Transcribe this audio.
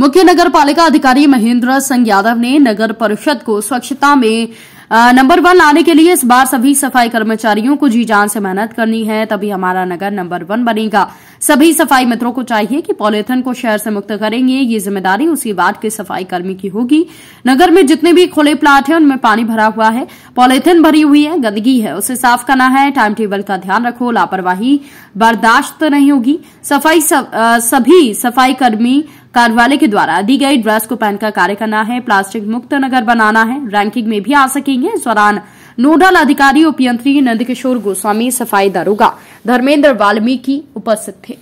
मुख्य नगर पालिका अधिकारी महेंद्र सिंह यादव ने नगर परिषद को स्वच्छता में नंबर वन लाने के लिए इस बार सभी सफाई कर्मचारियों को जी जान से मेहनत करनी है तभी हमारा नगर नंबर वन बनेगा सभी सफाई मित्रों को चाहिए कि पॉलीथिन को शहर से मुक्त करेंगे ये जिम्मेदारी उसी वार्ड के सफाई कर्मी की होगी नगर में जितने भी खुले प्लाट हैं उनमें पानी भरा हुआ है पॉलीथिन भरी हुई है गंदगी है उसे साफ करना है टाइम टेबल का ध्यान रखो लापरवाही बर्दाश्त नहीं होगी सफाई सभी सफाई कर्मी कार्यालय के द्वारा दी गई ड्रेस को पहनकर कार्य करना है प्लास्टिक मुक्त नगर बनाना है रैंकिंग में भी आ सकेंगे इस दौरान नोडल अधिकारी उपयंत्री नंदकिशोर गोस्वामी सफाई दारोगा धर्मेंद्र वाल्मीकि उपस्थित थे